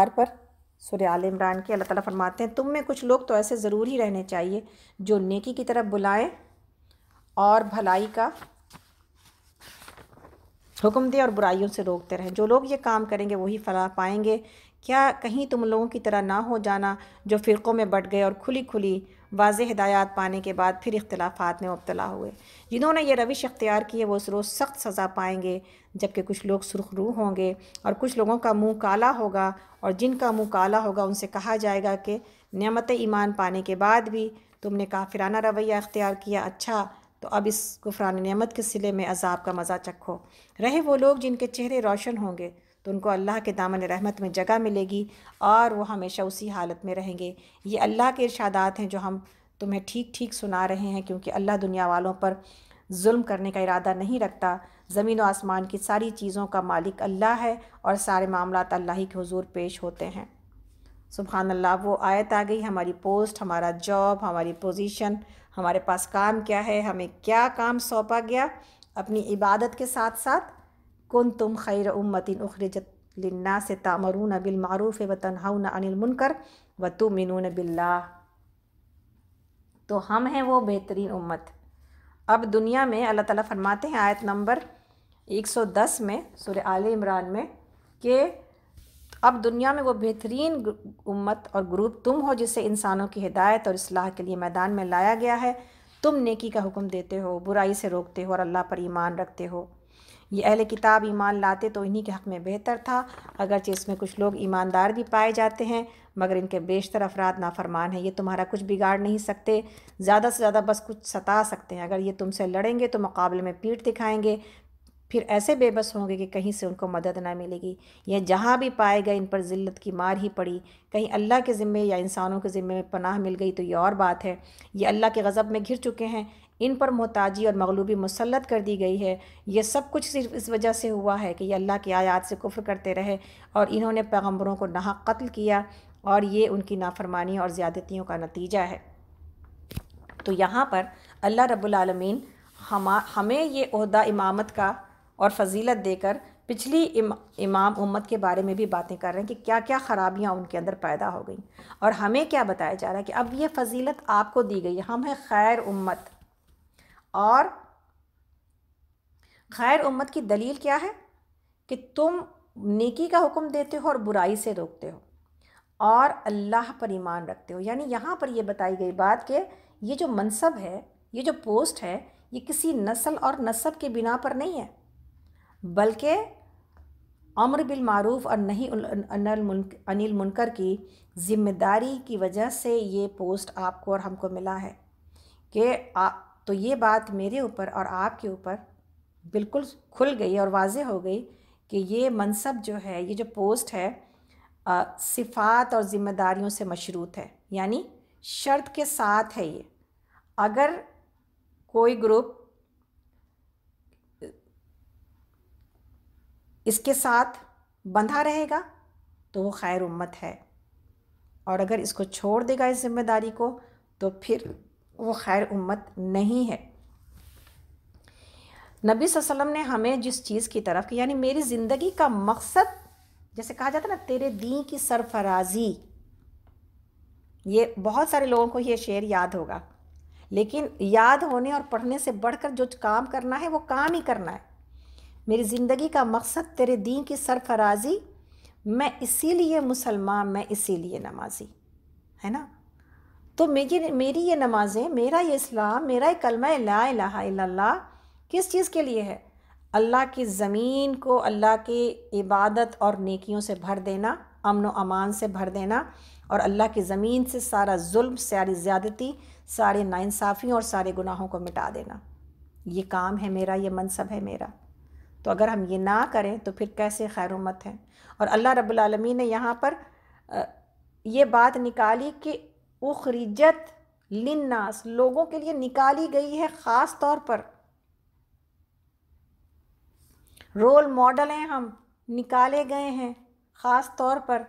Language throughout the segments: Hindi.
आर पर सुर आल इमरान के अल्लाह ताला फरमाते हैं तुम में कुछ लोग तो ऐसे ज़रूर ही रहने चाहिए जो नेकी की तरफ बुलाएं और भलाई का हुक्म दें और बुराइयों से रोकते रहें जो लोग ये काम करेंगे वही फलाह पाएंगे क्या कहीं तुम लोगों की तरह ना हो जाना जो फ़िरक़ों में बट गए और खुली खुली वाज हदायत पाने के बाद फिर इख्तलाफात में मुबतला हुए जिन्होंने ये रविश अख्तियार की है वो उस रोज़ सख्त सज़ा पाएंगे जबकि कुछ लोग सुरख रू होंगे और कुछ लोगों का मुँह काला होगा और जिनका मुँह काला होगा उनसे कहा जाएगा कि नमत ईमान पाने के बाद भी तुमने काफिराना रवैया अख्तियार किया अच्छा तो अब इस गुफरान नियमत के सिले में अजाब का मज़ा चखो रहे वो लोग जिनके चेहरे रोशन होंगे तो उनको अल्लाह के दामन रहमत में जगह मिलेगी और वो हमेशा उसी हालत में रहेंगे ये अल्लाह के इर्शादात हैं जो हम तुम्हें ठीक ठीक सुना रहे हैं क्योंकि अल्लाह दुनिया वालों पर जुल्म करने का इरादा नहीं रखता ज़मीन व आसमान की सारी चीज़ों का मालिक अल्लाह है और सारे मामला अल्लाह ही के हजूर पेश होते हैं सुबहान अल्लाह वो आयत आ गई हमारी पोस्ट हमारा जॉब हमारी पोजीशन हमारे पास काम क्या है हमें क्या काम सौंपा गया अपनी इबादत के साथ साथ कन तुम खैर उम्मतिन उखरजत लिन्ना से तामरून मारूफ व अनिल मुनकर व तो मिनून बिल्ला तो हम हैं वो बेहतरीन उम्मत अब दुनिया में अल्लाह ताला फरमाते हैं आयत नंबर 110 में सुर आल इमरान में कि अब दुनिया में वो बेहतरीन उम्मत और ग्रुप तुम हो जिसे इंसानों की हिदायत और असलाह के लिए मैदान में लाया गया है तुम नेकी का हुक्म देते हो बुराई से रोकते हो और अल्लाह पर ईमान रखते हो ये अहल किताब ईमान लाते तो इन्हीं के हक़ में बेहतर था अगरचे इसमें कुछ लोग ईमानदार भी पाए जाते हैं मगर इनके बेशतर अफराद नाफरमान हैं ये तुम्हारा कुछ बिगाड़ नहीं सकते ज़्यादा से ज़्यादा बस कुछ सता सकते हैं अगर ये तुमसे लड़ेंगे तो मुकाबले में पीठ दिखाएंगे फिर ऐसे बेबस होंगे कि कहीं से उनको मदद ना मिलेगी यह जहाँ भी पाए गए इन पर ज़िल्लत की मार ही पड़ी कहीं अल्लाह के ज़िम्मे या इंसानों के ज़िम्मे में पनाह मिल गई तो ये और बात है ये अल्लाह के गज़ब में घिर चुके हैं इन पर मोहताजी और मगलूबी मुसलत कर दी गई है ये सब कुछ सिर्फ इस वजह से हुआ है कि ये अल्लाह की आयात से कुफ्र करते रहे और इन्होंने पैगम्बरों को नहा कत्ल किया और ये उनकी नाफरमानी और ज़्यादतियों का नतीजा है तो यहाँ पर अल्लाह रब्लमीन हम हमें ये अहदा इमामत का और फजीलत देकर पिछली इम, इमाम उम्मत के बारे में भी बातें कर रहे हैं कि क्या क्या ख़राबियाँ उनके अंदर पैदा हो गई और हमें क्या बताया जा रहा है कि अब ये फजीलत आपको दी गई है हम हैं खैर उम्मत और खैर उम्मत की दलील क्या है कि तुम नेकी का हुक्म देते हो और बुराई से रोकते हो और अल्लाह पर ईमान रखते हो यानी यहाँ पर यह बताई गई बात कि ये जो मनसब है ये जो पोस्ट है ये किसी नस्ल और नस्ब के बिना पर नहीं है बल्कि अम्र बिल मारूफ और नहीं अनिल मुनकर की ज़िम्मेदारी की वजह से ये पोस्ट आपको और हमको मिला है कि तो ये बात मेरे ऊपर और आपके ऊपर बिल्कुल खुल गई और वाज हो गई कि ये मनसब जो है ये जो पोस्ट है सिफात और ज़िम्मेदारियों से मशरूत है यानी शर्त के साथ है ये अगर कोई ग्रुप इसके साथ बंधा रहेगा तो वो खैर उम्मत है और अगर इसको छोड़ देगा इस जिम्मेदारी को तो फिर वो खैर उम्मत नहीं है नबी वसल्लम ने हमें जिस चीज़ की तरफ यानी मेरी ज़िंदगी का मकसद जैसे कहा जाता है ना तेरे दीन की सरफराजी ये बहुत सारे लोगों को ये शेर याद होगा लेकिन याद होने और पढ़ने से बढ़कर जो काम करना है वो काम ही करना है मेरी ज़िंदगी का मकसद तेरे दीन की सरफराजी मैं इसीलिए मुसलमान मैं इसीलिए नमाजी है ना तो मेरी मेरी ये नमाज़ें मेरा ये इस्लाम मेरा ये कलमा ला इल्लल्लाह किस चीज़ के लिए है अल्लाह की ज़मीन को अल्लाह की इबादत और नेकियों से भर देना अमन व अमान से भर देना और अल्लाह की ज़मीन से सारा जुल्म सारी ज़्यादती सारे नाइंसाफ़ियों और सारे गुनाहों को मिटा देना ये काम है मेरा ये मनसब है मेरा तो अगर हम ये ना करें तो फिर कैसे खैर उम्मत है और अल्लाह रब्लमी ने यहाँ पर ये बात निकाली कि उखरिजत लिन्नास लोगों के लिए निकाली गई है ख़ास तौर पर रोल मॉडल हैं हम निकाले गए हैं ख़ास तौर पर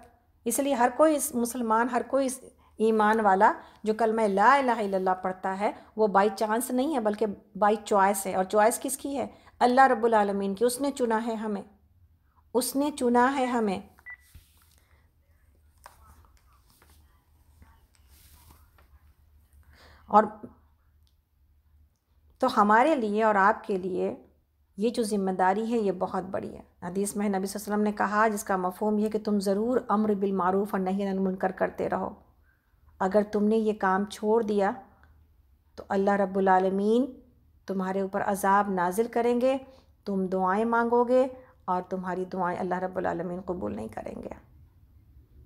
इसलिए हर कोई इस मुसलमान हर कोई इस ईमान वाला जो कल मैं ला इला पढ़ता है वो बाई चांस नहीं है बल्कि बाई चॉइस है और चॉइस किसकी है अल्लाह रब्बुल रबालमीन की उसने चुना है हमें उसने चुना है हमें और तो हमारे लिए और आपके लिए ये जो ज़िम्मेदारी है ये बहुत बड़ी है हदीस में नबी वसल्लम ने कहा जिसका मफहम यह कि तुम ज़रूर अम्र बिलमूफ़ और नहीं मुनकर करते रहो अगर तुमने ये काम छोड़ दिया तो अल्लाह रब्बुलमीन तुम्हारे ऊपर अजाब नाजिल करेंगे तुम दुआएं मांगोगे और तुम्हारी दुआएं अल्लाह रब्बुलमीन कबूल नहीं करेंगे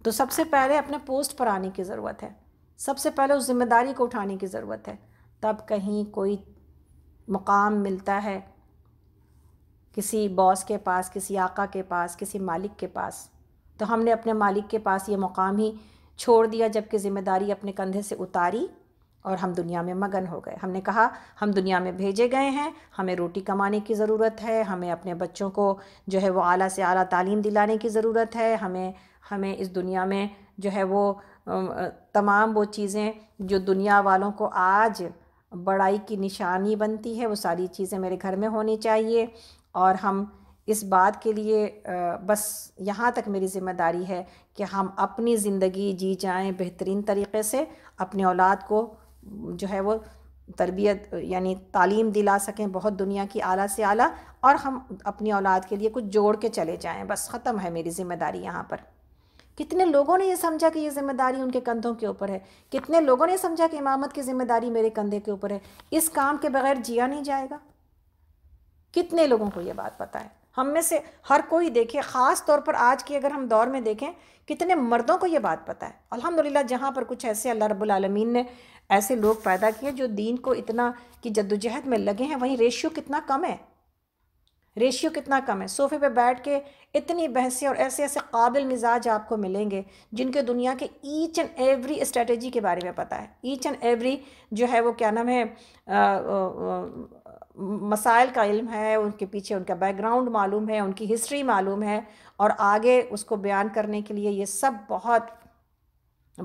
तो सबसे पहले अपने पोस्ट पर आने की ज़रूरत है सबसे पहले उस ज़िम्मेदारी को उठाने की ज़रूरत है तब कहीं कोई मुकाम मिलता है किसी बॉस के पास किसी आका के पास किसी मालिक के पास तो हमने अपने मालिक के पास ये मुकाम ही छोड़ दिया जबकि ज़िम्मेदारी अपने कंधे से उतारी और हम दुनिया में मगन हो गए हमने कहा हम दुनिया में भेजे गए हैं हमें रोटी कमाने की ज़रूरत है हमें अपने बच्चों को जो है वो आला से आला तालीम दिलाने की ज़रूरत है हमें हमें इस दुनिया में जो है वो तमाम वो चीज़ें जो दुनिया वालों को आज बड़ाई की निशानी बनती है वो सारी चीज़ें मेरे घर में होनी चाहिए और हम इस बात के लिए बस यहाँ तक मेरी ज़िम्मेदारी है कि हम अपनी ज़िंदगी जी जाएं बेहतरीन तरीके से अपने औलाद को जो है वो तरबियत यानी तालीम दिला सकें बहुत दुनिया की आला से आला और हम अपनी औलाद के लिए कुछ जोड़ के चले जाएं बस ख़त्म है मेरी ज़िम्मेदारी यहाँ पर कितने लोगों ने ये समझा कि ये जिम्मेदारी उनके कंधों के ऊपर है कितने लोगों ने समझा कि इमामत की जिम्मेदारी मेरे कंधे के ऊपर है इस काम के बगैर जिया नहीं जाएगा कितने लोगों को ये बात पता है हम में से हर कोई देखे ख़ास तौर पर आज की अगर हम दौर में देखें कितने मर्दों को ये बात पता है अल्हम्दुलिल्लाह जहाँ पर कुछ ऐसे अल्लाह रब्बुल आलमीन ने ऐसे लोग पैदा किए जो दीन को इतना कि जद्दोजहद में लगे हैं वहीं रेशियो कितना कम है रेशियो कितना कम है सोफे पे बैठ के इतनी बहसें और ऐसे ऐसे काबिल मिजाज आपको मिलेंगे जिनके दुनिया के ईच एंड एवरी स्ट्रेटजी के बारे में पता है ईच एंड एवरी जो है वो क्या नाम है मसाइल का इल्म है उनके पीछे उनका बैकग्राउंड मालूम है उनकी हिस्ट्री मालूम है और आगे उसको बयान करने के लिए ये सब बहुत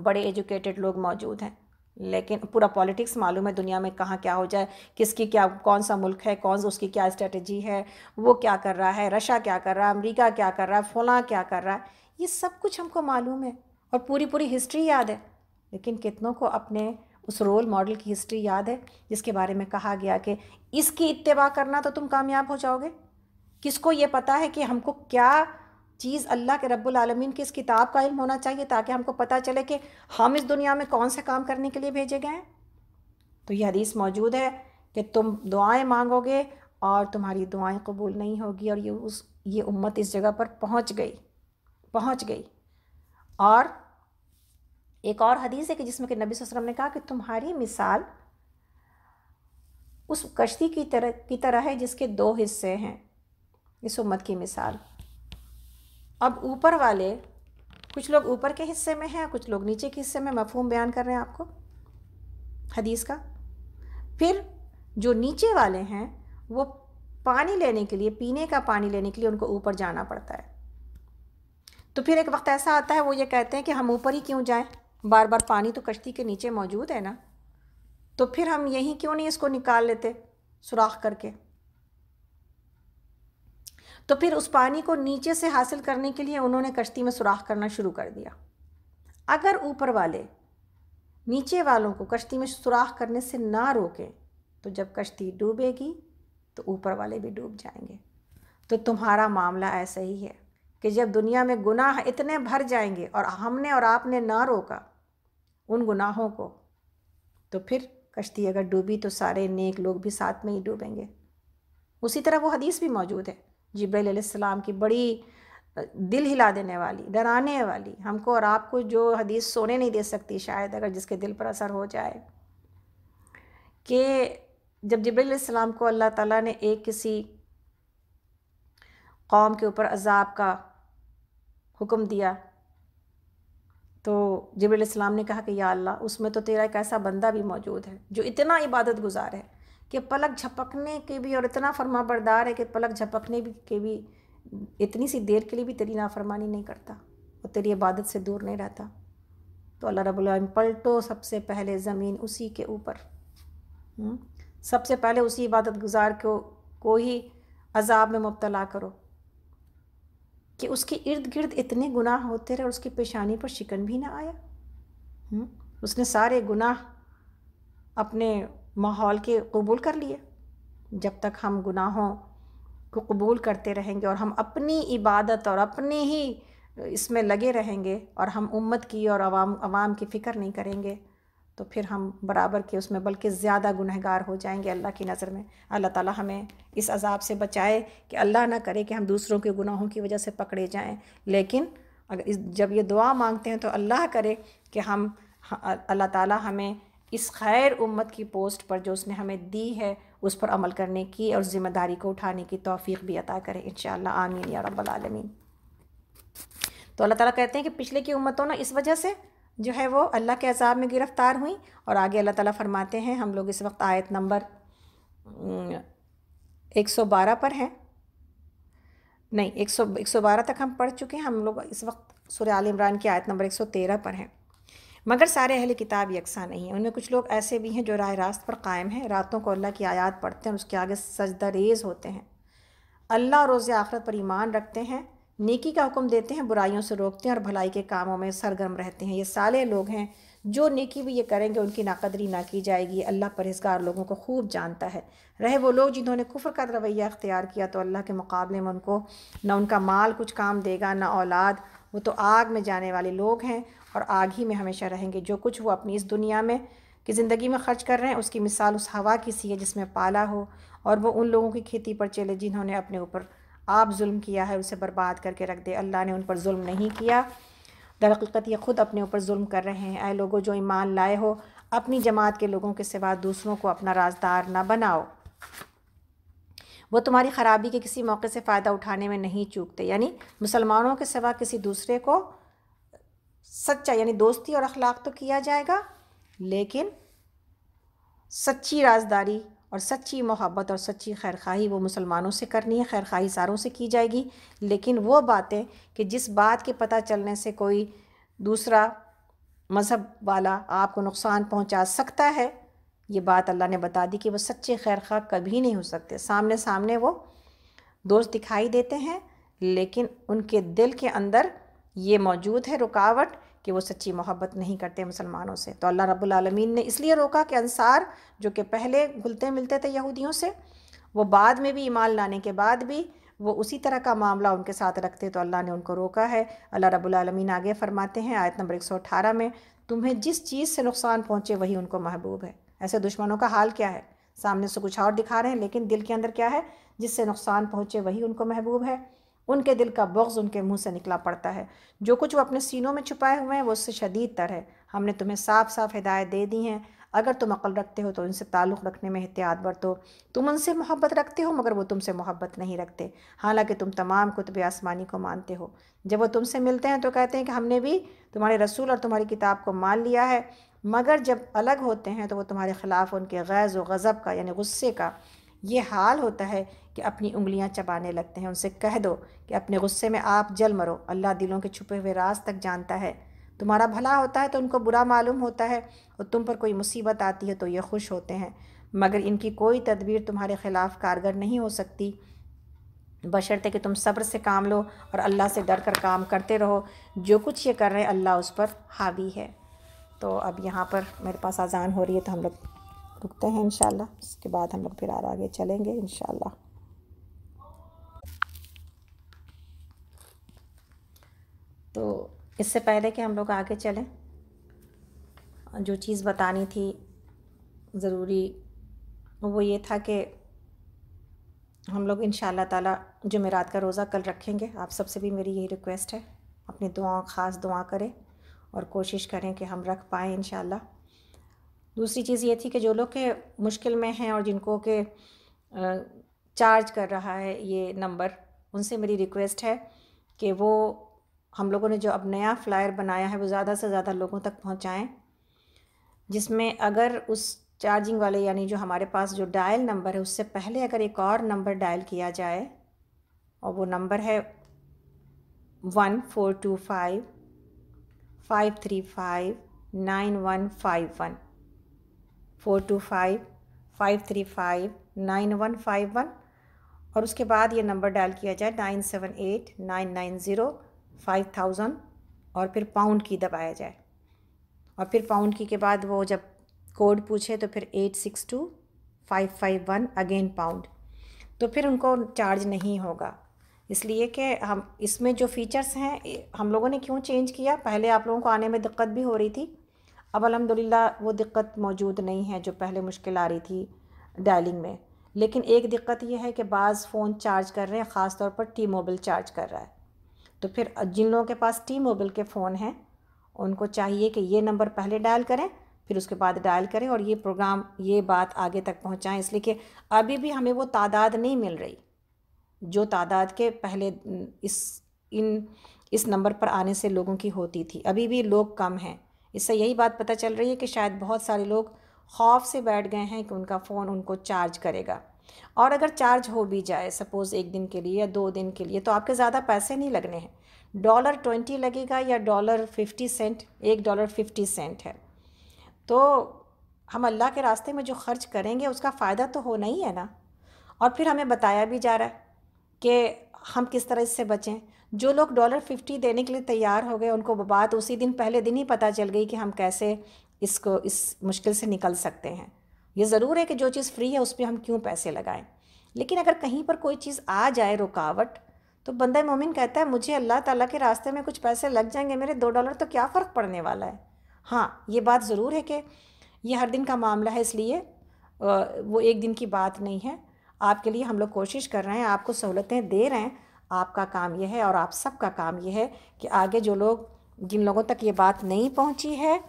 बड़े एजुकेटेड लोग मौजूद हैं लेकिन पूरा पॉलिटिक्स मालूम है दुनिया में कहाँ क्या हो जाए किसकी क्या कौन सा मुल्क है कौन उसकी क्या स्ट्रेटजी है वो क्या कर रहा है रशा क्या कर रहा है अमेरिका क्या कर रहा है फोला क्या कर रहा है ये सब कुछ हमको मालूम है और पूरी पूरी हिस्ट्री याद है लेकिन कितनों को अपने उस रोल मॉडल की हिस्ट्री याद है जिसके बारे में कहा गया कि इसकी इतवा करना तो तुम कामयाब हो जाओगे किसको ये पता है कि हमको क्या चीज़ अल्लाह के रब्बुल की इस किताब का इल्म होना चाहिए ताकि हमको पता चले कि हम इस दुनिया में कौन सा काम करने के लिए भेजे गए हैं तो यह हदीस मौजूद है कि तुम दुआएं मांगोगे और तुम्हारी दुआएं कबूल नहीं होगी और ये उस ये उम्मत इस जगह पर पहुंच गई पहुंच गई और एक और हदीस है कि जिसमें कि नबी वसल्लम ने कहा कि तुम्हारी मिसाल उस कश्ती की तरह की तरह है जिसके दो हिस्से हैं इस उम्मत की मिसाल अब ऊपर वाले कुछ लोग ऊपर के हिस्से में हैं कुछ लोग नीचे के हिस्से में मफहूम बयान कर रहे हैं आपको हदीस का फिर जो नीचे वाले हैं वो पानी लेने के लिए पीने का पानी लेने के लिए उनको ऊपर जाना पड़ता है तो फिर एक वक्त ऐसा आता है वो ये कहते हैं कि हम ऊपर ही क्यों जाएं बार बार पानी तो कश्ती के नीचे मौजूद है ना तो फिर हम यहीं क्यों नहीं इसको निकाल लेते सुराख करके तो फिर उस पानी को नीचे से हासिल करने के लिए उन्होंने कश्ती में सुराख करना शुरू कर दिया अगर ऊपर वाले नीचे वालों को कश्ती में सुराख करने से ना रोकें तो जब कश्ती डूबेगी तो ऊपर वाले भी डूब जाएंगे तो तुम्हारा मामला ऐसा ही है कि जब दुनिया में गुनाह इतने भर जाएंगे और हमने और आपने ना रोका उन गुनाहों को तो फिर कश्ती अगर डूबी तो सारे नेक लोग भी साथ में ही डूबेंगे उसी तरह वो हदीस भी मौजूद है जब्राम की बड़ी दिल हिला देने वाली डराने वाली हमको और आपको जो हदीस सोने नहीं दे सकती शायद अगर जिसके दिल पर असर हो जाए कि जब जब्राम को अल्लाह ताला ने एक किसी कौम के ऊपर अजाब का हुक्म दिया तो जबरीम ने कहा कि या अल्लाह उसमें तो तेरा एक ऐसा बंदा भी मौजूद है जो इतना इबादत गुजार है कि पलक झपकने के भी और इतना फरमा बरदार है कि पलक झपकने भी के भी इतनी सी देर के लिए भी तेरी नाफरमानी नहीं करता और तेरी इबादत से दूर नहीं रहता तो अल्लाह रबालम पलटो सबसे पहले ज़मीन उसी के ऊपर हम्म? सबसे पहले उसी इबादत गुजार को को ही अजाब में मुबतला करो कि उसके इर्द गिर्द इतने गुनाह होते रहे और उसकी पेशानी पर शिकन भी ना आया हम्म? उसने सारे गुनाह अपने माहौल के कबूल कर लिए जब तक हम गुनाहों को कबूल करते रहेंगे और हम अपनी इबादत और अपने ही इसमें लगे रहेंगे और हम उम्मत की और आवाम आवाम की फ़िक्र नहीं करेंगे तो फिर हम बराबर के उसमें बल्कि ज़्यादा गुनहगार हो जाएंगे अल्लाह की नज़र में अल्लाह ताला हमें इस अज़ाब से बचाए कि अल्लाह ना करे कि हम दूसरों के गुनाहों की वजह से पकड़े जाएं लेकिन अगर जब ये दुआ मांगते हैं तो अल्लाह करे कि हम अल्लाह ताला हमें इस खैर उम्मत की पोस्ट पर जो उसने हमें दी है उस पर अमल करने की और ज़िम्मेदारी को उठाने की तोफ़ी भी अता करें इन आमीन या रबालमीन तो अल्लाह ताला कहते हैं कि पिछले की उम्मतों ने इस वजह से जो है वो अल्लाह के अजाब में गिरफ़्तार हुई और आगे अल्लाह ताला फरमाते हैं हम लोग इस वक्त आयत नंबर 112 पर हैं नहीं 100 112 तक हम पढ़ चुके हैं हम लोग इस वक्त सुर आल इमरान की आयत नंबर 113 पर हैं मगर सारे अहल किताब यकसा नहीं है उनमें कुछ लोग ऐसे भी हैं जो राह रास्त पर कायम हैं रातों को अल्लाह की आयात पढ़ते हैं उसके आगे सजदा रेज होते हैं अल्लाह रोज़ आखरत पर ईमान रखते हैं नेकी का हुक्म देते हैं बुराइयों से रोकते हैं और भलाई के कामों में सरगर्म रहते हैं ये साले लोग हैं जो नेकी भी ये करेंगे उनकी नाकदरी ना की जाएगी अल्लाह परहेजगार लोगों को खूब जानता है रहे वो लोग जिन्होंने कुफर का रवैया अख्तियार किया तो अल्लाह के मुकाबले में उनको ना उनका माल कुछ काम देगा ना औलाद वो तो आग में जाने वाले लोग हैं और आग ही में हमेशा रहेंगे जो कुछ वो अपनी इस दुनिया में कि ज़िंदगी में खर्च कर रहे हैं उसकी मिसाल उस हवा की सी है जिसमें पाला हो और वो उन लोगों की खेती पर चले जिन्होंने अपने ऊपर आप जुल्म किया है उसे बर्बाद करके रख दे अल्लाह ने उन पर जुल्म नहीं किया दरक़ीक़त ये ख़ुद अपने ऊपर जुल्म कर रहे हैं आए लोगों जो ईमान लाए हो अपनी जमात के लोगों के सिवा दूसरों को अपना राजदार ना बनाओ वो तुम्हारी ख़राबी के किसी मौके से फ़ायदा उठाने में नहीं चूकते यानी मुसलमानों के सिवा किसी दूसरे को सच्चा यानी दोस्ती और अखलाक तो किया जाएगा लेकिन सच्ची राजदारी और सच्ची मोहब्बत और सच्ची खैर खाही वो मुसलमानों से करनी है खैर खाही सारों से की जाएगी लेकिन वो बातें कि जिस बात के पता चलने से कोई दूसरा मज़हब वाला आपको नुकसान पहुंचा सकता है ये बात अल्लाह ने बता दी कि वो सच्चे खैर खा कभी नहीं हो सकते सामने सामने वो दोस्त दिखाई देते हैं लेकिन उनके दिल के अंदर ये मौजूद है रुकावट कि वो सच्ची मोहब्बत नहीं करते मुसलमानों से तो अल्लाह रब्बुल रबालमीन ने इसलिए रोका कि अंसार जो कि पहले घुलते मिलते थे यहूदियों से वो बाद में भी ईमान लाने के बाद भी वो उसी तरह का मामला उनके साथ रखते तो अल्लाह ने उनको रोका है अल्लाह रब्बुल रबालमीन आगे फ़रमाते हैं आयत नंबर अठारह में तुम्हें जिस चीज़ से नुकसान पहुँचे वही उनको महबूब है ऐसे दुश्मनों का हाल क्या है सामने से कुछ और दिखा रहे हैं लेकिन दिल के अंदर क्या है जिससे नुकसान पहुँचे वही उनको महबूब है उनके दिल का बग्ज़ उनके मुंह से निकला पड़ता है जो कुछ वो अपने सीनों में छुपाए हुए हैं वो उससे शदीद तर है हमने तुम्हें साफ साफ हिदायत दे दी हैं अगर तुम अकल रखते हो तो उनसे ताल्लुक़ रखने में एहतियात बरतो तुम उनसे मोहब्बत रखते हो मगर वो तुमसे मोहब्बत नहीं रखते हालांकि तुम तमाम कुतब आसमानी को मानते हो जब वो तुमसे मिलते हैं तो कहते हैं कि हमने भी तुम्हारे रसूल और तुम्हारी किताब को मान लिया है मगर जब अलग होते हैं तो वो तुम्हारे ख़िलाफ़ उनके गैज़ व गज़ब का यानी गुस्से का ये हाल होता है कि अपनी उंगलियां चबाने लगते हैं उनसे कह दो कि अपने गुस्से में आप जल मरो अल्लाह दिलों के छुपे हुए राज तक जानता है तुम्हारा भला होता है तो उनको बुरा मालूम होता है और तुम पर कोई मुसीबत आती है तो ये खुश होते हैं मगर इनकी कोई तदबीर तुम्हारे ख़िलाफ़ कारगर नहीं हो सकती बशर्ते कि तुम सब्र से काम लो और अल्लाह से डर कर काम करते रहो जो कुछ ये कर रहे हैं अल्लाह उस पर हावी है तो अब यहाँ पर मेरे पास आज़ान हो रही है तो हम लोग रुकते हैं इनशाला उसके बाद हम लोग फिर और आगे चलेंगे इनशाला तो इससे पहले कि हम लोग आगे चलें जो चीज़ बतानी थी ज़रूरी वो ये था कि हम लोग इन ताला जुमेरात का रोज़ा कल रखेंगे आप सबसे भी मेरी यही रिक्वेस्ट है अपनी दुआ ख़ास दुआ करें और कोशिश करें कि हम रख पाएँ इन दूसरी चीज़ ये थी कि जो लोग के मुश्किल में हैं और जिनको के चार्ज कर रहा है ये नंबर उनसे मेरी रिक्वेस्ट है कि वो हम लोगों ने जो अब नया फ्लायर बनाया है वो ज़्यादा से ज़्यादा लोगों तक पहुँचाएँ जिसमें अगर उस चार्जिंग वाले यानी जो हमारे पास जो डायल नंबर है उससे पहले अगर एक और नंबर डायल किया जाए और वो नंबर है one four two five five three five nine one five one four two five five three five nine one five one और उसके बाद ये नंबर डायल किया जाए nine seven eight nine nine zero five thousand और फिर पाउंड की दबाया जाए और फिर पाउंड की के बाद वो जब कोड पूछे तो फिर eight six two five five one again pound तो फिर उनको चार्ज नहीं होगा इसलिए कि हम इसमें जो फीचर्स हैं हम लोगों ने क्यों चेंज किया पहले आप लोगों को आने में दिक्कत भी हो रही थी अब अलहमदिल्ला वो दिक्कत मौजूद नहीं है जो पहले मुश्किल आ रही थी डायलिंग में लेकिन एक दिक्कत यह है कि बाज़ फ़ोन चार्ज कर रहे हैं ख़ास तौर पर टी मोबाइल चार्ज कर रहा है तो फिर जिन लोगों के पास टी मोबाइल के फ़ोन हैं उनको चाहिए कि ये नंबर पहले डायल करें फिर उसके बाद डायल करें और ये प्रोग्राम ये बात आगे तक पहुँचाएँ इसलिए कि अभी भी हमें वो तादाद नहीं मिल रही जो तादाद के पहले इस इन इस नंबर पर आने से लोगों की होती थी अभी भी लोग कम हैं इससे यही बात पता चल रही है कि शायद बहुत सारे लोग खौफ से बैठ गए हैं कि उनका फ़ोन उनको चार्ज करेगा और अगर चार्ज हो भी जाए सपोज़ एक दिन के लिए या दो दिन के लिए तो आपके ज़्यादा पैसे नहीं लगने हैं डॉलर ट्वेंटी लगेगा या डॉलर फिफ्टी सेंट एक डॉलर फिफ्टी सेंट है तो हम अल्लाह के रास्ते में जो खर्च करेंगे उसका फ़ायदा तो होना ही है ना और फिर हमें बताया भी जा रहा है कि हम किस तरह इससे बचें जो लोग डॉलर फिफ्टी देने के लिए तैयार हो गए उनको बात उसी दिन पहले दिन ही पता चल गई कि हम कैसे इसको इस मुश्किल से निकल सकते हैं ये ज़रूर है कि जो चीज़ फ्री है उस पर हम क्यों पैसे लगाएं लेकिन अगर कहीं पर कोई चीज़ आ जाए रुकावट तो बंदा मोमिन कहता है मुझे अल्लाह ताला के रास्ते में कुछ पैसे लग जाएंगे मेरे दो डॉलर तो क्या फ़र्क पड़ने वाला है हाँ ये बात ज़रूर है कि ये हर दिन का मामला है इसलिए वो एक दिन की बात नहीं है आपके लिए हम लोग कोशिश कर रहे हैं आपको सहूलतें दे रहे हैं आपका काम यह है और आप सबका काम यह है कि आगे जो लोग जिन लोगों तक ये बात नहीं पहुंची है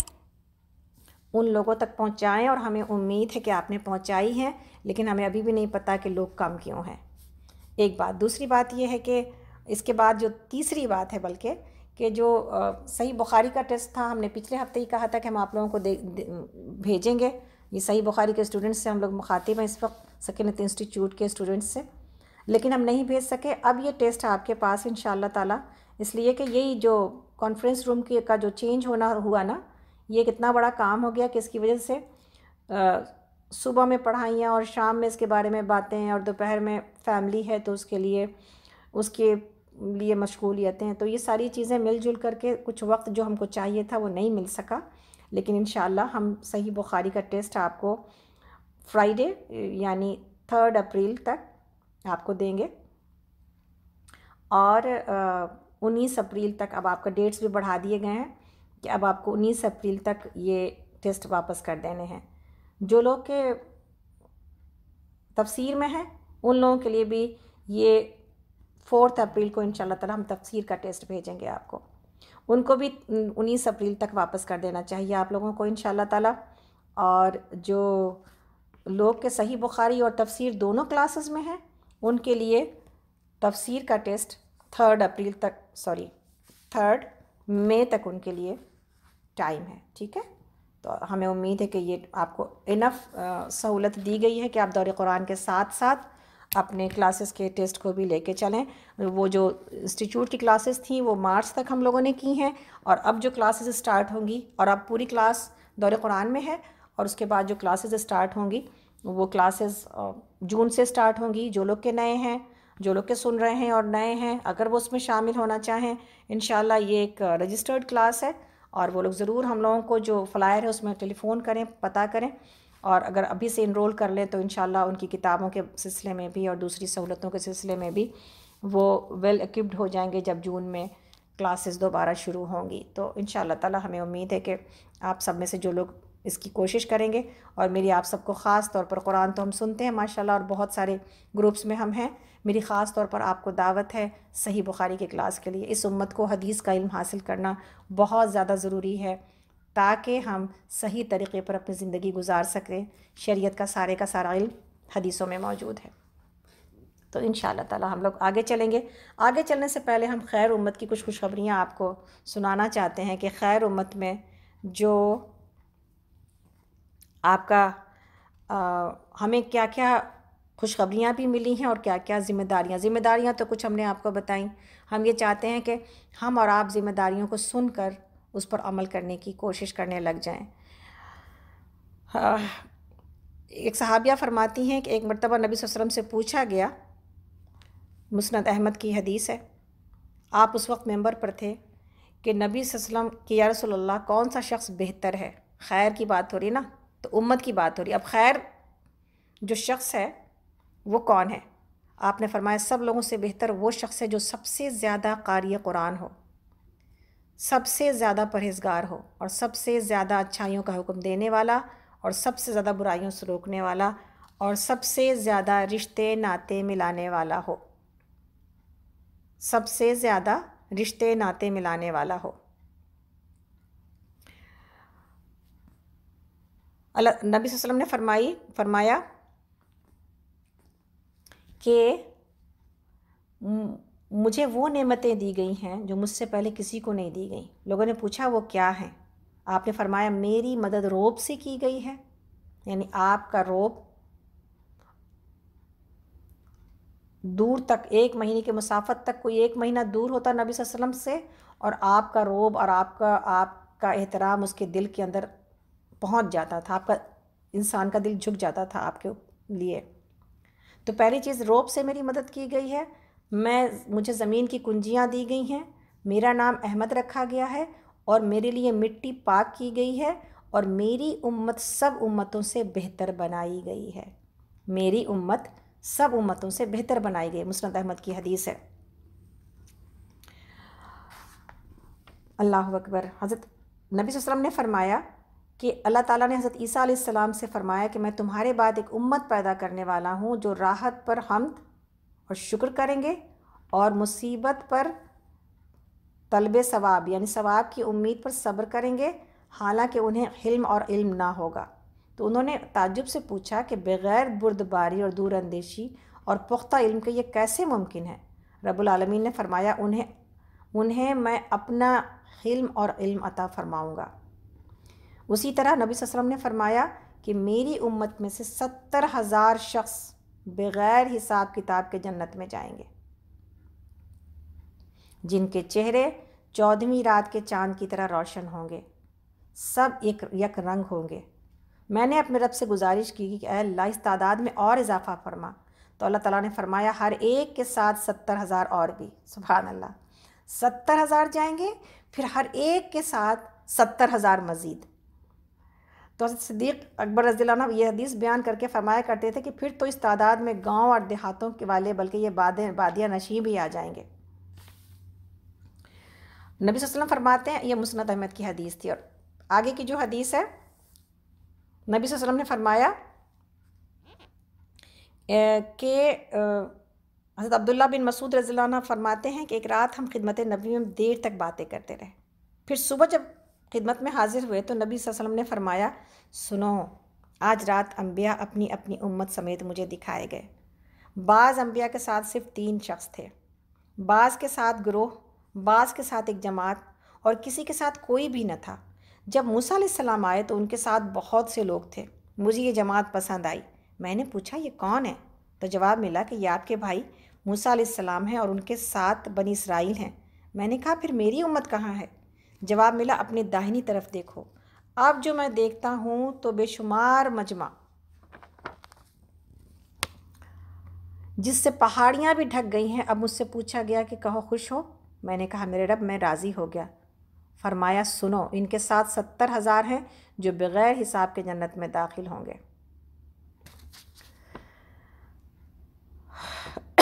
उन लोगों तक पहुंचाएं और हमें उम्मीद है कि आपने पहुंचाई है लेकिन हमें अभी भी नहीं पता कि लोग कम क्यों हैं एक बात दूसरी बात यह है कि इसके बाद जो तीसरी बात है बल्कि कि जो सही बुखारी का टेस्ट था हमने पिछले हफ्ते ही कहा था कि हम आप लोगों को दे, दे, भेजेंगे ये सही बुखारी के स्टूडेंट्स से हम लोग मुखातिब हैं इस वक्त सकीनत इंस्टीट्यूट के स्टूडेंट्स से लेकिन हम नहीं भेज सके अब ये टेस्ट आपके पास इन ताला इसलिए कि यही जो कॉन्फ्रेंस रूम की का जो चेंज होना हुआ ना ये कितना बड़ा काम हो गया कि इसकी वजह से सुबह में पढ़ाइयाँ और शाम में इसके बारे में बातें और दोपहर में फैमिली है तो उसके लिए उसके लिए मशगूलियतें हैं तो ये सारी चीज़ें मिलजुल करके कुछ वक्त जो हमको चाहिए था वो नहीं मिल सका लेकिन इन हम सही बुखारी का टेस्ट आपको फ्राइडे यानी थर्ड अप्रैल तक आपको देंगे और उन्नीस अप्रैल तक अब आपका डेट्स भी बढ़ा दिए गए हैं कि अब आपको उन्नीस अप्रैल तक ये टेस्ट वापस कर देने हैं जो लोग के तफसीर में हैं उन लोगों के लिए भी ये फोर्थ अप्रैल को इन तला हम तफसीर का टेस्ट भेजेंगे आपको उनको भी उन्नीस अप्रैल तक वापस कर देना चाहिए आप लोगों को इन ताला और जो लोग के सही बुखारी और तफसीर दोनों क्लासेस में हैं उनके लिए तफसीर का टेस्ट थर्ड अप्रैल तक सॉरी थर्ड मई तक उनके लिए टाइम है ठीक है तो हमें उम्मीद है कि ये आपको इनफ सहूलत दी गई है कि आप दौरे कुरान के साथ साथ अपने क्लासेस के टेस्ट को भी लेके चलें वो जो इंस्टीट्यूट की क्लासेस थी वो मार्च तक हम लोगों ने की हैं और अब जो क्लासेस स्टार्ट होंगी और अब पूरी क्लास दौरे कुरान में है और उसके बाद जो क्लासेस स्टार्ट होंगी वो क्लासेस जून से स्टार्ट होंगी जो लोग के नए हैं जो लोग के सुन रहे हैं और नए हैं अगर वो उसमें शामिल होना चाहें इन ये एक रजिस्टर्ड क्लास है और वो लोग ज़रूर हम लोगों को जो फ्लायर है उसमें टेलीफ़ोन करें पता करें और अगर अभी से इनरोल कर लें तो इन उनकी किताबों के सिलसिले में भी और दूसरी सहूलतों के सिलसिले में भी वो वेल इक्विप्ड हो जाएंगे जब जून में क्लासेस दोबारा शुरू होंगी तो इन ताला हमें उम्मीद है कि आप सब में से जो लोग इसकी कोशिश करेंगे और मेरी आप सबको ख़ास तौर पर कुरान तो हम सुनते हैं माशाल्लाह और बहुत सारे ग्रुप्स में हम हैं मेरी ख़ास तौर पर आपको दावत है सही बुखारी के क्लास के लिए इस उम्मत को हदीस का इल्म हासिल करना बहुत ज़्यादा ज़रूरी है ताकि हम सही तरीके पर अपनी ज़िंदगी गुजार सकें शरीयत का सारे का सारा इल्म हदीसों में मौजूद है तो इन ताला हम लोग आगे चलेंगे आगे चलने से पहले हम खैर उम्मत की कुछ खुशखबरियाँ आपको सुनाना चाहते हैं कि खैर उम्मत में जो आपका आ, हमें क्या क्या खुशखबरियाँ भी मिली हैं और क्या क्या ज़िम्मेदारियाँ ज़िम्मेदारियाँ तो कुछ हमने आपको बताई हम ये चाहते हैं कि हम और आप ज़िम्मेदारियों को सुनकर उस पर अमल करने की कोशिश करने लग जाएं एक सहाबिया फरमाती हैं कि एक मरतबा नबी वसम से पूछा गया मुस्त अहमद की हदीस है आप उस वक्त मेंबर पर थे कि नबी वसम कि या रसोल्ला कौन सा शख्स बेहतर है खैर की बात हो रही ना तो उम्मत की बात हो रही है अब खैर जो शख्स है वो कौन है आपने फरमाया सब लोगों से बेहतर वो शख्स है जो सबसे ज़्यादा कारी कुरान हो सबसे ज़्यादा परहेजगार हो और सबसे ज़्यादा अच्छाइयों का हुक्म देने वाला और सबसे ज़्यादा बुराइयों से रोकने वाला और सबसे ज़्यादा रिश्ते नाते मिलाने वाला हो सबसे ज़्यादा रिश्ते नाते मिलाने वाला हो नबी वसल्लम ने फरमाई फरमाया कि मुझे वो नेमतें दी गई हैं जो मुझसे पहले किसी को नहीं दी गई लोगों ने पूछा वो क्या है आपने फरमाया मेरी मदद रोब से की गई है यानी आपका रोब दूर तक एक महीने के मुसाफत तक कोई एक महीना दूर होता नबी वसल्लम से और आपका रोब और आपका आपका एहतराम उसके दिल के अंदर पहुंच जाता था आपका इंसान का दिल झुक जाता था आपके लिए तो पहली चीज़ रोप से मेरी मदद की गई है मैं मुझे ज़मीन की कुंजियाँ दी गई हैं मेरा नाम अहमद रखा गया है और मेरे लिए मिट्टी पाक की गई है और मेरी उम्मत सब उम्मतों से बेहतर बनाई गई है मेरी उम्मत सब उम्मतों से बेहतर बनाई गई मुसनद अहमद की हदीस है अल्लाह अकबर हज़रत नबी वसल्लम ने फरमाया कि अल्लाह ताला ने हज़रत ईसा सलाम से फ़रमाया कि मैं तुम्हारे बाद एक उम्मत पैदा करने वाला हूँ जो राहत पर हमद और शुक्र करेंगे और मुसीबत पर तलब सवाब यानी सवाब की उम्मीद पर सब्र करेंगे हालांकि उन्हें हिल्म और इल्म ना होगा तो उन्होंने ताजुब से पूछा कि बग़ैर बुर्दबारी और दूरंदेशी और पुख्ता इल्म के ये कैसे मुमकिन है रबालमीन ने फरमाया उन्हें उन्हें मैं अपना हिल्म और इल्म अता फ़रमाऊँगा उसी तरह नबी वसल्लम ने फरमाया कि मेरी उम्मत में से सत्तर हज़ार शख्स बग़ैर हिसाब किताब के जन्नत में जाएंगे जिनके चेहरे चौदहवीं रात के चांद की तरह रोशन होंगे सब एक यक रंग होंगे मैंने अपने रब से गुजारिश की कि अल्लाह इस तादाद में और इजाफ़ा फरमा तो अल्लाह ताला ने फरमाया हर एक के साथ सत्तर हज़ार और भी सुबह अल्लाह सत्तर हज़ार जाएंगे फिर हर एक के साथ सत्तर हज़ार मज़ीद तो हजरत सिद्दीक अकबर रजील्ला ये हदीस बयान करके फरमाया करते थे कि फिर तो इस तादाद में गांव और देहातों के वाले बल्कि ये बादे बादिया नशी भी आ जाएंगे नबी वसल्लम फरमाते हैं यह मुस्त अहमद की हदीस थी और आगे की जो हदीस है नबी वसल्लम ने फरमाया कि हज़रत अब्दुल्ला बिन मसूद रजील्ला फरमाते हैं कि एक रात हम खिदमत नबी में देर तक बातें करते रहे फिर सुबह जब खिदमत में हाजिर हुए तो नबी वसम ने फरमाया सुनो आज रात अम्बिया अपनी अपनी उम्मत समेत मुझे दिखाए गए बाज़ अम्बिया के साथ सिर्फ तीन शख्स थे बाज़ के साथ ग्रोह बाज़ के साथ एक जमात और किसी के साथ कोई भी न था जब मूसा सलाम आए तो उनके साथ बहुत से लोग थे मुझे ये जमात पसंद आई मैंने पूछा ये कौन है तो जवाब मिला कि ये आपके भाई मूसा सलाम हैं और उनके साथ बनी इसराइल हैं मैंने कहा फिर मेरी उम्मत कहाँ है जवाब मिला अपनी दाहिनी तरफ देखो अब जो मैं देखता हूँ तो बेशुमार मजमा जिससे पहाड़ियाँ भी ढक गई हैं अब मुझसे पूछा गया कि कहो खुश हो मैंने कहा मेरे रब मैं राज़ी हो गया फरमाया सुनो इनके साथ सत्तर हज़ार हैं जो बग़ैर हिसाब के जन्नत में दाखिल होंगे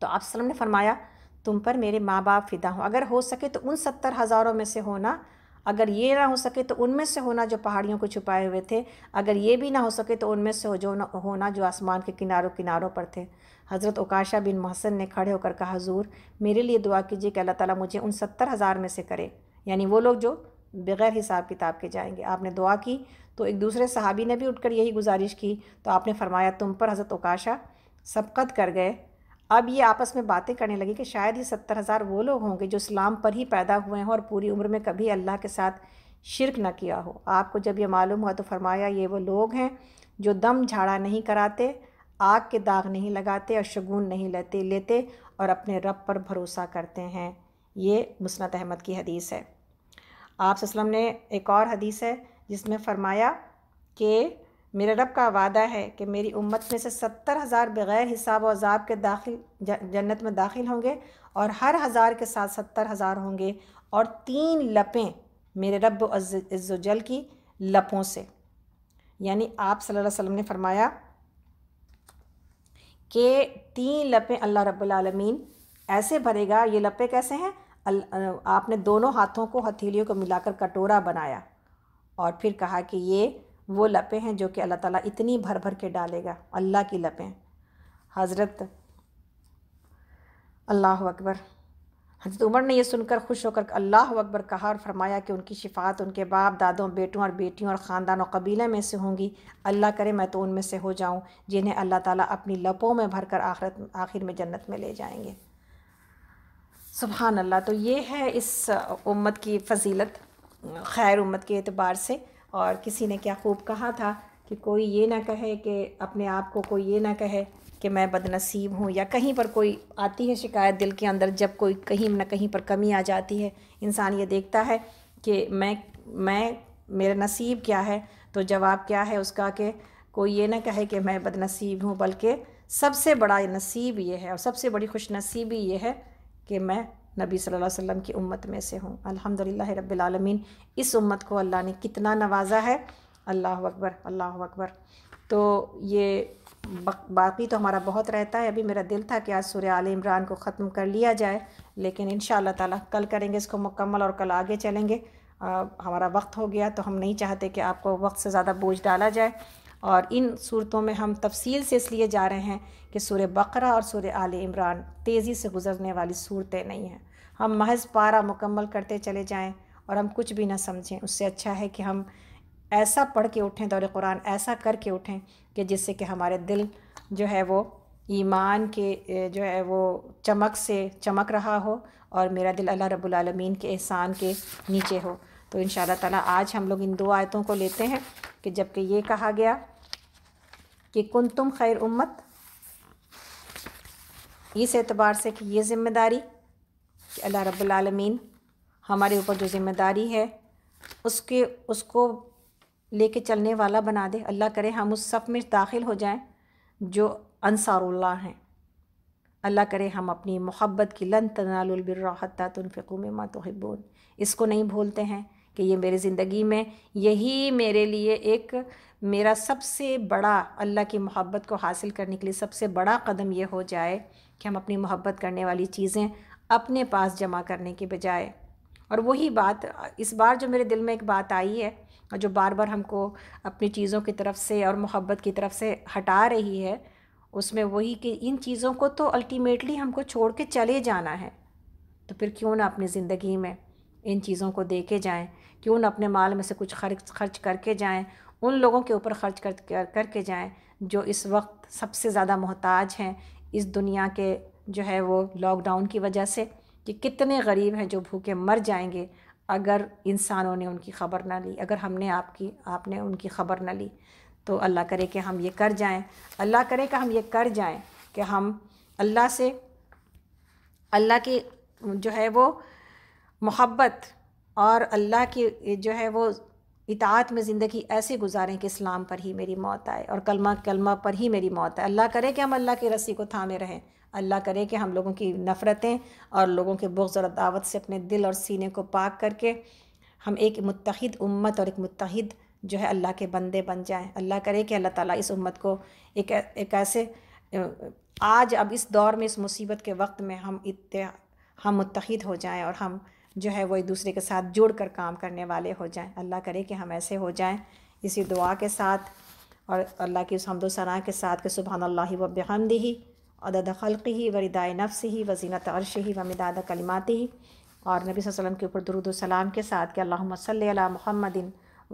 तो आप सलम ने फरमाया तुम पर मेरे माँ बाप फिदा हों अगर हो सके तो उन सत्तर हज़ारों में से होना अगर ये ना हो सके तो उनमें से होना जो पहाड़ियों को छुपाए हुए थे अगर ये भी ना हो सके तो उनमें से हो जो ना होना जो आसमान के किनारों किनारों पर थे हज़रत उकाशा बिन महसन ने खड़े होकर कहा हजूर मेरे लिए दुआ कीजिए कि अल्लाह ताला मुझे उन सत्तर हज़ार में से करे यानी वो लोग जो बग़ैर हिसाब किताब के जाएंगे आपने दुआ की तो एक दूसरे सहाबी ने भी उठकर यही गुजारिश की तो आपने फरमाया तुम पर हज़रत उकाशा सबकत कर गए अब ये आपस में बातें करने लगी कि शायद ये सत्तर हज़ार वो लोग होंगे जो इस्लाम पर ही पैदा हुए हैं और पूरी उम्र में कभी अल्लाह के साथ शिरक न किया हो आपको जब ये मालूम हुआ तो फरमाया ये वो लोग हैं जो दम झाड़ा नहीं कराते आग के दाग नहीं लगाते और शगुन नहीं लेते लेते और अपने रब पर भरोसा करते हैं ये मुस्नत अहमद की हदीस है आप ने एक और हदीस है जिसमें फरमाया कि मेरे रब का वादा है कि मेरी उम्मत में से सत्तर हज़ार बग़ैर हिसाब और अजाब के दाखिल जन्नत में दाखिल होंगे और हर हज़ार के साथ सत्तर हज़ार होंगे और तीन लपें मेरे रब इज़्ज़ल की लपों से यानी आप सल्लल्लाहु अलैहि वसल्लम ने फरमाया कि तीन लपें अल्लाह रब्बुल आलमीन ऐसे भरेगा ये लपें कैसे हैं आपने दोनों हाथों को हथेलियों को मिलाकर कटोरा बनाया और फिर कहा कि ये वो लपे हैं जो कि अल्लाह ताला इतनी भर भर के डालेगा अल्लाह की लपें हज़रत अल्लाह अकबर हजरत उमर ने यह सुनकर खुश होकर अल्लाह अकबर कहा और फरमाया कि उनकी शिफात उनके बाप दादों बेटों और बेटियों और ख़ानदान कबीले में से होंगी अल्लाह करे मैं तो उनमें से हो जाऊँ जिन्हें अल्लाह ताला अपनी लपों में भर कर आखिरत आखिर में जन्नत में ले जाएंगे सुबहान अल्लाह तो ये है इस उम्मत की फजीलत खैर उम्मत के अतबार से और किसी ने क्या खूब कहा था कि कोई ये ना कहे कि अपने आप को कोई ये ना कहे कि मैं बदनसीब हूँ या कहीं पर कोई आती है शिकायत दिल के अंदर जब कोई कहीं ना कहीं पर कमी आ जाती है इंसान ये देखता है कि मैं मैं मेरा नसीब क्या है तो जवाब क्या है उसका कि कोई ये ना कहे कि मैं बदनसीब हूँ बल्कि सबसे बड़ा नसीब ये है और सबसे बड़ी खुश नसीबी ये है कि मैं नबी सल्लल्लाहु अलैहि वसल्लम की उम्मत में से हूँ अल्हम्दुलिल्लाह रब्बिल आलमीन इस उम्मत को अल्लाह ने कितना नवाजा है अल्लाह अकबर अल्लाह अकबर तो ये बाकी तो हमारा बहुत रहता है अभी मेरा दिल था कि आज सूर्य आल इमरान को ख़त्म कर लिया जाए लेकिन इन ताला कल करेंगे इसको मुकम्मल और कल आगे चलेंगे आ, हमारा वक्त हो गया तो हम नहीं चाहते कि आपको वक्त से ज़्यादा बोझ डाला जाए और इन सूरतों में हम तफसील से इसलिए जा रहे हैं कि सूर्य बकरा और सूर्य आल इमरान तेज़ी से गुजरने वाली सूरतें नहीं हैं हम महज पारा मुकम्मल करते चले जाएं और हम कुछ भी ना समझें उससे अच्छा है कि हम ऐसा पढ़ के उठें दौर कुरान ऐसा करके उठें कि जिससे कि हमारे दिल जो है वो ईमान के जो है वो चमक से चमक रहा हो और मेरा दिल अल्लाह रब्बुल रबालमीन के एहसान के नीचे हो तो इन ताला आज हम लोग इन दो आयतों को लेते हैं कि जबकि ये कहा गया कि कुन तुम खैर उम्मत इस एतबार से कि ये ज़िम्मेदारी कि अल्लाह रब्लमीन हमारे ऊपर जो ज़िम्मेदारी है उसके उसको लेके चलने वाला बना दे अल्लाह करे हम उस सब में दाखिल हो जाएं जो अनसारुल्ला हैं अल्लाह करे हम अपनी मोहब्बत की लन तनालबिरहत तुनफ़िकूम तो इसको नहीं भूलते हैं कि ये मेरी ज़िंदगी में यही मेरे लिए एक मेरा सबसे बड़ा अल्लाह की मोहब्बत को हासिल करने के लिए सबसे बड़ा कदम ये हो जाए कि हम अपनी मोहब्बत करने वाली चीज़ें अपने पास जमा करने के बजाय और वही बात इस बार जो मेरे दिल में एक बात आई है और जो बार बार हमको अपनी चीज़ों की तरफ से और मोहब्बत की तरफ से हटा रही है उसमें वही कि इन चीज़ों को तो अल्टीमेटली हमको छोड़ के चले जाना है तो फिर क्यों ना अपनी ज़िंदगी में इन चीज़ों को दे के जाएँ कि उन अपने माल में से कुछ खर्च खर्च करके जाएं उन लोगों के ऊपर खर्च कर, करके जाएं जो इस वक्त सबसे ज़्यादा मोहताज हैं इस दुनिया के जो है वो लॉकडाउन की वजह से कि कितने गरीब हैं जो भूखे मर जाएंगे अगर इंसानों ने उनकी ख़बर ना ली अगर हमने आपकी आपने उनकी ख़बर ना ली तो अल्लाह करे कि हम ये कर जाएं अल्लाह करे कि हम ये कर जाएं कि हम अल्लाह से अल्लाह की जो है वो मोहब्बत और अल्लाह की जो है वो इतात में ज़िंदगी ऐसे गुजारें कि इस्लाम पर ही मेरी मौत आए और कलमा कलमा पर ही मेरी मौत आए अल्लाह करे कि हम अल्लाह की रस्सी को थामे रहें अल्लाह करे कि हम लोगों की नफ़रतें और लोगों के बुग्ज़ और दावत से अपने दिल और सीने को पाक करके हम एक मुतहद उम्मत और एक मुतहद जो है अल्लाह के बंदे बन जाएँ अल्लाह करे कि अल्लाह ताली इस उम्मत को एक एक ऐसे आज अब इस दौर में इस मुसीबत के वक्त में हम इत हम मुतहद हो जाएँ और हम जो है वो एक दूसरे के साथ जुड़ कर काम करने वाले हो जाएं अल्लाह करे कि हम ऐसे हो जाएं इसी दुआ के साथ और अल्लाह की उस सना के साथ के सुबहान अल्लाह वबहमद ही अदद खल्क़ ही वरिदाय नफ्स ही वजीनत अरश ही वमदाद कलिमाती ही और नबी वसम के ऊपर सलाम के साथ के अल्लाह सल महमदिन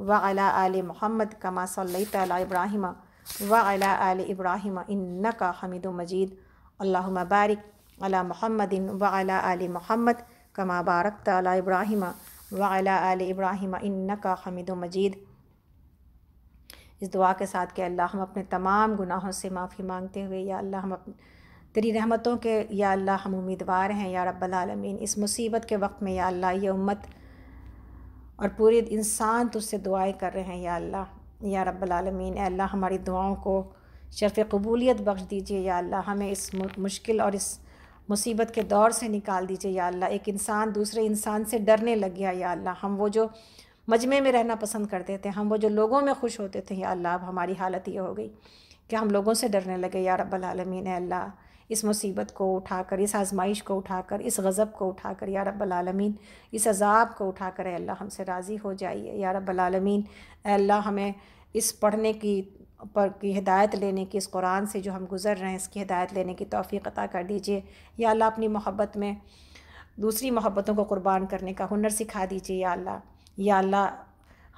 व अला आल महमद कमा सल इब्राहिम व अला आल इब्राहिम इन का हमीद मजीद अल्लाह बारिक अला महमदिन व अला आल महमद कमा बारक तला इब्राहिम वाला आल इब्राहिम इन्न का हमिद मजीद इस दुआ के साथ के अल्लाह हम अपने तमाम गुनाहों से माफ़ी मांगते हुए या अल्लाह हम अपने तेरी रहमतों के या अल्लाह हम उम्मीदवार हैं या रब्बालमीन इस मुसीबत के वक्त में या अल्लाह ये उम्मत और पूरे इंसान तुझसे दुआएं कर रहे हैं या अल्लाह या रब्बालमीन अल्लाह हमारी दुआओं को शर्फ़ कबूलियत बख्श दीजिए या अल्लाह हमें इस मुश्किल और इस मुसीबत के दौर से निकाल दीजिए या अल्लाह एक इंसान दूसरे इंसान से डरने लग गया या अल्लाह हम वो जो मजमे में रहना पसंद करते थे हम वो जो लोगों में खुश होते थे या अल्लाह अब हमारी हालत ये हो गई कि हम लोगों से डरने लगे या रब्बल आलमीन अल्लाह इस मुसीबत को उठाकर इस आजमाइश को उठाकर इस गज़ब को उठाकर या रब्बल आलमीन इस अजाब को उठाकर अल्लाह हमसे राज़ी हो जाइए या रब्बल आलमीन अल्लाह हमें इस पढ़ने की पर की हिदायत लेने की इस कुरान से जो हम गुज़र रहे हैं इसकी हिदायत लेने की तोफ़ी अता कर दीजिए या अल्लाह अपनी मोहब्बत में दूसरी मोहब्बतों को कुर्बान करने का हुनर सिखा दीजिए या अल्लाह या अल्लाह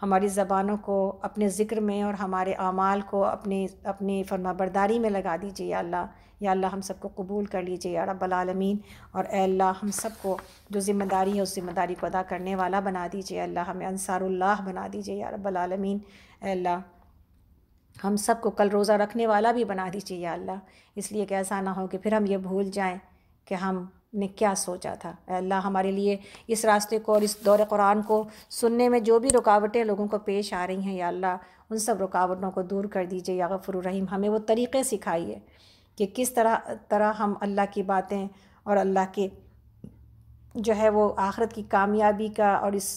हमारी ज़बानों को अपने ज़िक्र में और हमारे अमाल को अपने अपनी फरमाबरदारी में लगा दीजिए या अल्लाह या अल्लाह हम सबको कबूल कर लीजिए या रब्बालमीन और अल्लाह हम सबको जो ज़िम्मेदारी है उस ज़िम्मेदारी को अदा करने वाला बना दीजिए अल्लाह हमें अनसारुल्लाह बना दीजिए या रब्बालमीन अल्लाह हम सब को कल रोज़ा रखने वाला भी बना दीजिए या अल्लाह इसलिए कि ऐसा ना हो कि फिर हम ये भूल जाएं कि हमने क्या सोचा था अल्लाह हमारे लिए इस रास्ते को और इस दौर कुरान को सुनने में जो भी रुकावटें लोगों को पेश आ रही हैं या अल्लाह उन सब रुकावटों को दूर कर दीजिए या ग़फ़र रहीम हमें वो तरीक़े सिखाइए कि किस तरह तरह हम अल्लाह की बातें और अल्लाह के जो है वो आखरत की कामयाबी का और इस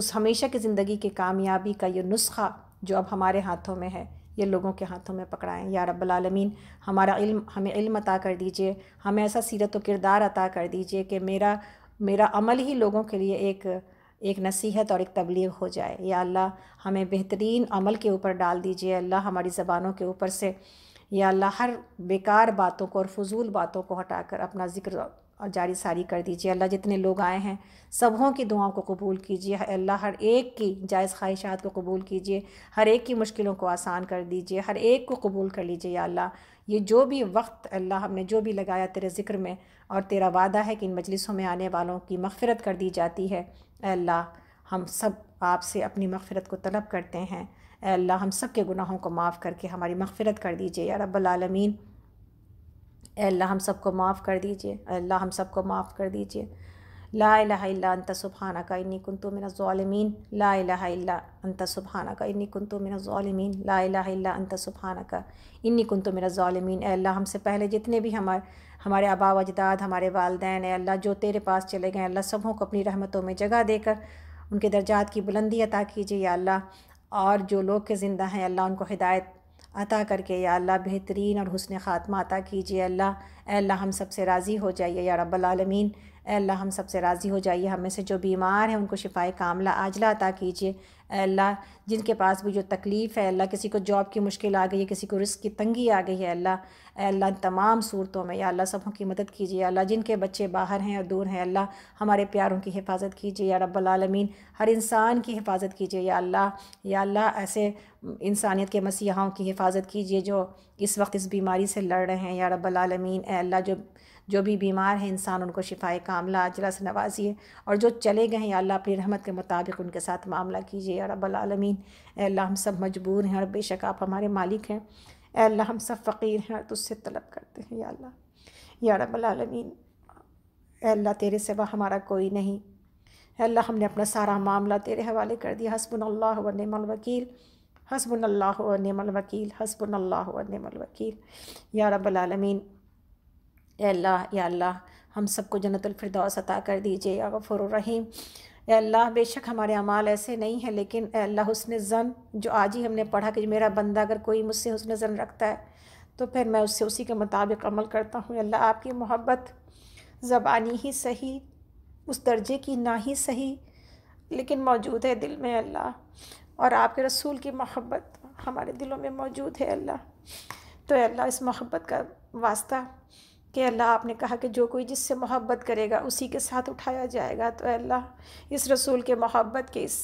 उस हमेशा की ज़िंदगी की कामयाबी का ये नुस्खा जो अब हमारे हाथों में है ये लोगों के हाथों में पकड़ाएं या रब्बालमीन हमारा इल्म हमें इल्म अता कर दीजिए हमें ऐसा सीरत व किरदार अता कर दीजिए कि मेरा मेरा अमल ही लोगों के लिए एक एक नसीहत और एक तबलीग हो जाए या अल्लाह हमें बेहतरीन अमल के ऊपर डाल दीजिए अल्लाह हमारी ज़बानों के ऊपर से या अल्लाह हर बेकार बातों को और फजूल बातों को हटाकर अपना जिक्र और जारी सारी कर दीजिए अल्लाह जितने लोग आए हैं सबों की दुआओं को कबूल कीजिए अल्लाह हर एक की जायज़ ख्वाहिशात को कबूल कीजिए हर एक की मुश्किलों को आसान कर दीजिए हर एक को कबूल कर लीजिए या अल्लाह ये जो भी वक्त अल्लाह हमने जो भी लगाया तेरे ज़िक्र में और तेरा वादा है कि इन मजलिसों में आने वालों की मफ़रत कर दी जाती है अल्लाह हम सब आपसे अपनी मफ़रत को तलब करते हैं अल्लाह हम सब के गुनाहों को माफ़ करके हमारी मफ़रत कर दीजिए या रब्बल आलमीन अल्लाह हम सबको माफ़ कर दीजिए अल्लाह हम सबको माफ़ कर दीजिए ला ला अंत सुबहाना का इन्नी कुंतु मेरा ालमीन ला इला अंत सुबहाना का इन्नी कुंतु मेरा ालमीन ला ला अंत सुबहाना का इन्नी कुंतु तो मेरा ालमीन अल्लाह हमसे पहले जितने भी हमारे हमारे आबा अजदाद हमारे वालदेन अल्लाह जो तेरे पास चले गए अल्लाह सबों को अपनी रहमतों में जगह देकर उनके दर्जात की बुलंदी अता कीजिए अल्लाह और जो लोग के ज़िंदा हैं अल्लाह उनको हिदायत अता करके या अल्लाह बेहतरीन और हुसन ख़ात्मा अता कीजिए अल्लाह अल्लाह हम सब से राज़ी हो जाइए या आलमीन अल्लाह हम सब से राज़ी हो जाइए हमें से जो बीमार हैं उनको शिफाए कामला आजला अता कीजिए अल्लाह जिनके पास भी जो तकलीफ़ है अल्लाह किसी को जॉब की मुश्किल आ गई है किसी को रिस्क की तंगी आ गई है अल्लाह अल्लाह तमाम सूरतों में या अल्लाह सबों की मदद कीजिए अल्लाह जिनके बच्चे बाहर हैं और दूर हैं अल्लाह हमारे प्यारों की हिफाज़त कीजिए या रब्बालमीन हर इंसान की हिफाज़त कीजिए या अल्लाह या अल्लाह ऐसे इंसानियत के मसीहाओं की हिफाजत कीजिए जो इस वक्त इस बीमारी से लड़ रहे हैं या रबालमीन अल्लाह जो जो भी बीमार हैं इंसान उनको शिफाए कामला अजला से नवाजिए और जो चले गए हैं अल्लाह अपनी रहमत के मुताबिक उनके साथ मामला कीजिए या रबालमीन अल्लाह हम सब मजबूर हैं और बेशक आप हमारे मालिक हैं अल्लाह हम सब फ़कीर हैं और तुझसे तलब करते हैं या अल्लाह या रबालमीन अल्लाह तेरे सिवा हमारा कोई नहीं अल्लाह हमने अपना सारा मामला तेरे हवाले कर दिया हसबन अल्लाह वकील हसबन अल्लाह वकील हसबन अल्लाह वकील या रबालमीन अल्लाह या अल्लाह हम सबको जन्नतफरदौस अता कर दीजिए या गफ़ुर रहीम अल्लाह बेशक हमारे अमाल ऐसे नहीं हैं लेकिन अल्लाह हसन ज़न जो आज ही हमने पढ़ा कि मेरा बंदा अगर कोई मुझसे हसन ज़न रखता है तो फिर मैं उससे उसी के मुताबिक अमल करता हूँ अल्लाह आपकी मोहब्बत ज़बानी ही सही उस दर्जे की ना ही सही लेकिन मौजूद है दिल में अल्लाह और आपके रसूल की मोहब्बत हमारे दिलों में मौजूद है अल्लाह तो अल्लाह इस मोहब्बत का वास्ता कि अल्लाह आपने कहा कि जो कोई जिससे मोहब्बत करेगा उसी के साथ उठाया जाएगा तो अल्लाह इस रसूल के मोहब्बत के इस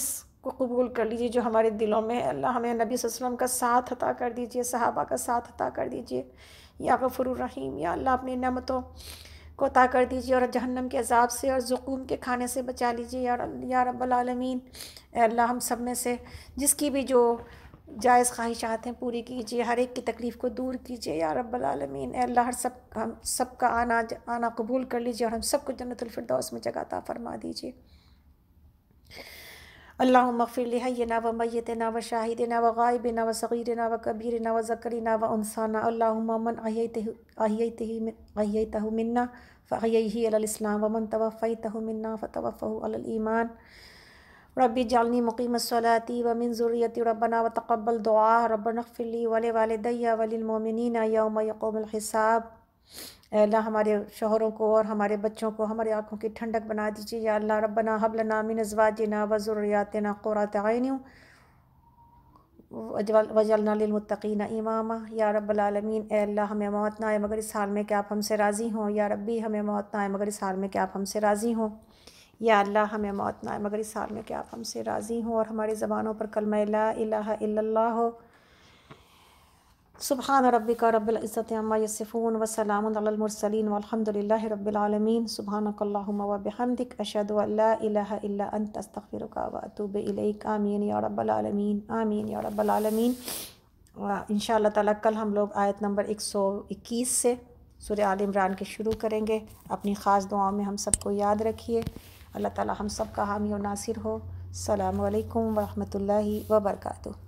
इस को कबूल कर लीजिए जो हमारे दिलों में अल्लाह हमें नबी वसल्लम का साथ अता कर दीजिए सहाबा का साथ अता कर दीजिए या गफ़ुर रहीम या अल्लाह अपनी नमतों कोता कर दीजिए और जहन्नम के अजाब से और ज़ुकूम के खाने से बचा लीजिए यार या रब्बालमीन अल्लाह हम सब में से जिसकी भी जो जायज़ ख्वाहिशात हैं पूरी कीजिए हर एक की तकलीफ़ को दूर कीजिए या रब्बालमीन अल्लाह हर सब हम सब का आना आना कबूल कर लीजिए और हम सबको जन्नतफरदौस में जगह फरमा दीजिए اللهم اغفر لحينا وميتنا وشاهدنا وغائبنا وصغيرنا وكبيرنا وذكرنا وأنسانا اللهم من أحييته, أحييته, منا فأحييه على الإسلام ومن توفيته منا فتوفه على الإيمان رب اجعلني مقيم الصلاة ومن ذريتي ربنا وتقبل دعاء ربنا اغفر لي ولوالدي وللمؤمنين يوم يقوم الحساب अल्लाह हमारे शोहरों को और हमारे बच्चों को हमारी आँखों की ठंडक बना दीजिए या अल्लाह रबना हबलना मिन अजवाजना व ना क़ुरात आयनी वजलना इमामा या रबालमीन अल्लाह हमें मौत ना आए मगर इस हाल में कि आप हमसे राज़ी हों या रब्बी हमें मौत ना आए मगर इस हाल में कि आप हमसे राज़ी हों या अल्लाह हमें मौत ना आए मगर इस हाल में कि आप हमसे राज़ी हों और हमारी ज़बानों पर कलमा ला इलाहा इल्लल्लाह हो सुबहान रबिक रबुल्ज़त यसफ़ून वसलामसलिन रबालमीन सुबहानकल्लाबहमदिक अशदुल्लास्तफ़िरकावतूबिलक आमीन या रबालमीन आमीन या रबालमीन इन ताला कल हम लोग आयत नंबर एक सौ इक्कीस से सुर आल के शुरू करेंगे अपनी ख़ास दुआओं में हम सबको याद रखिए अल्लाह ताली हम सब का हामी और नासिर हो सलामकम वरहमल वर्का